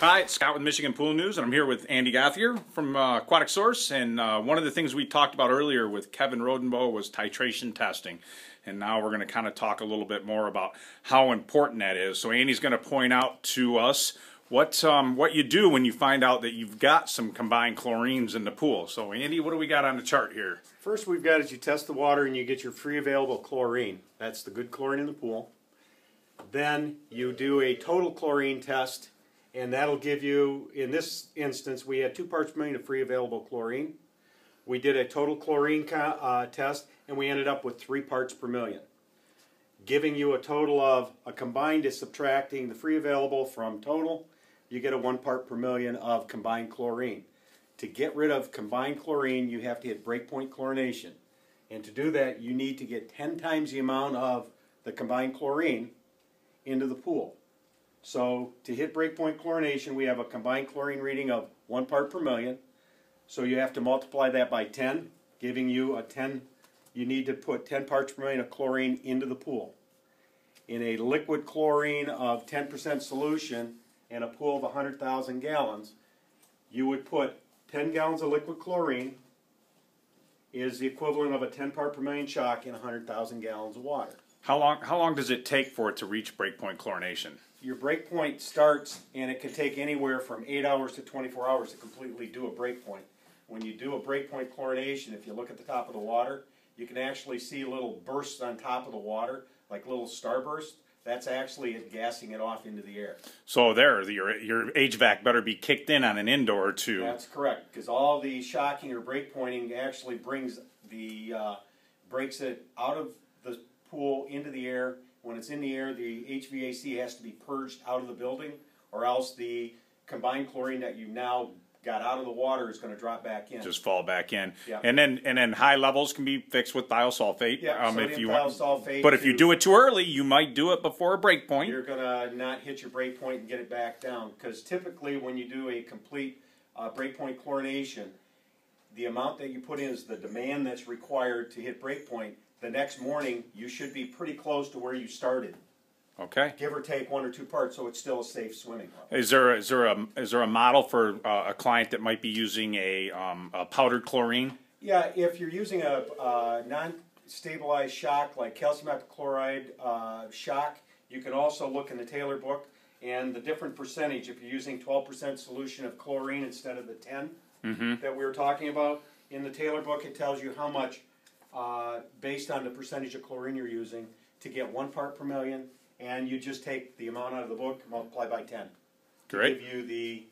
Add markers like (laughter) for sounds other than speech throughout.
Hi, it's Scott with Michigan Pool News, and I'm here with Andy Gathier from uh, Aquatic Source. And uh, one of the things we talked about earlier with Kevin Rodenbow was titration testing. And now we're going to kind of talk a little bit more about how important that is. So Andy's going to point out to us what um, what you do when you find out that you've got some combined chlorines in the pool. So Andy, what do we got on the chart here? First we've got is you test the water and you get your free available chlorine. That's the good chlorine in the pool. Then you do a total chlorine test and that'll give you, in this instance, we had two parts per million of free available chlorine. We did a total chlorine uh, test, and we ended up with three parts per million, giving you a total of a combined is subtracting the free available from total. You get a one part per million of combined chlorine. To get rid of combined chlorine, you have to hit breakpoint chlorination. And to do that, you need to get 10 times the amount of the combined chlorine into the pool. So to hit breakpoint chlorination, we have a combined chlorine reading of 1 part per million. So you have to multiply that by 10, giving you a 10, you need to put 10 parts per million of chlorine into the pool. In a liquid chlorine of 10% solution and a pool of 100,000 gallons, you would put 10 gallons of liquid chlorine is the equivalent of a 10 part per million shock in 100,000 gallons of water. How long, how long does it take for it to reach breakpoint chlorination? your breakpoint starts and it can take anywhere from 8 hours to 24 hours to completely do a breakpoint. When you do a breakpoint chlorination, if you look at the top of the water, you can actually see little bursts on top of the water, like little starbursts. That's actually it gassing it off into the air. So there, your, your HVAC better be kicked in on an indoor too. That's correct, because all the shocking or breakpointing actually brings the, uh, breaks it out of the pool into the air when it's in the air, the HVAC has to be purged out of the building, or else the combined chlorine that you now got out of the water is going to drop back in. Just fall back in. Yeah. And then and then high levels can be fixed with thiosulfate. Yeah, um, if you thiosulfate. But if you do it too early, you might do it before a break point. You're going to not hit your break point and get it back down because typically when you do a complete uh, break point chlorination – the amount that you put in is the demand that's required to hit breakpoint. The next morning, you should be pretty close to where you started, Okay. give or take one or two parts, so it's still a safe swimming level. Is there is there a is there a model for uh, a client that might be using a, um, a powdered chlorine? Yeah, if you're using a, uh non-stabilized shock like calcium hypochloride uh, shock, you can also look in the Taylor book and the different percentage. If you're using 12% solution of chlorine instead of the 10, mm-hmm. that we were talking about. In the Taylor book, it tells you how much, uh, based on the percentage of chlorine you're using, to get one part per million, and you just take the amount out of the book, multiply by 10. Great. give you the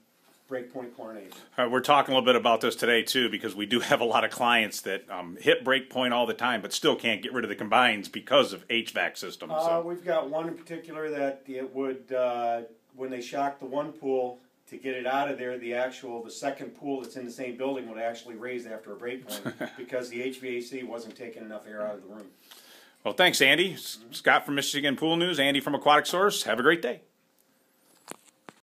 breakpoint chlorine. Uh, we're talking a little bit about this today, too, because we do (laughs) have a lot of clients that um, hit breakpoint all the time, but still can't get rid of the combines because of HVAC systems. Uh, so. Uh, we've got one in particular that it would, uh, when they shock the one pool, to get it out of there, the actual, the second pool that's in the same building would actually raise after a break point (laughs) because the HVAC wasn't taking enough air out of the room. Well, thanks, Andy. Mm -hmm. Scott from Michigan Pool News, Andy from Aquatic Source. Have a great day.